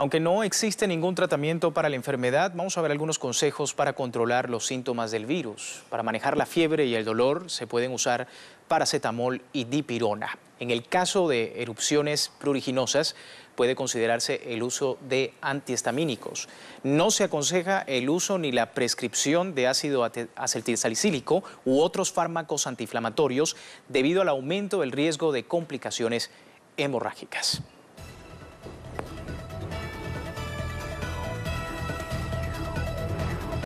Aunque no existe ningún tratamiento para la enfermedad, vamos a ver algunos consejos para controlar los síntomas del virus. Para manejar la fiebre y el dolor se pueden usar paracetamol y dipirona. En el caso de erupciones pruriginosas puede considerarse el uso de antihistamínicos. No se aconseja el uso ni la prescripción de ácido acetilsalicílico u otros fármacos antiinflamatorios debido al aumento del riesgo de complicaciones hemorrágicas.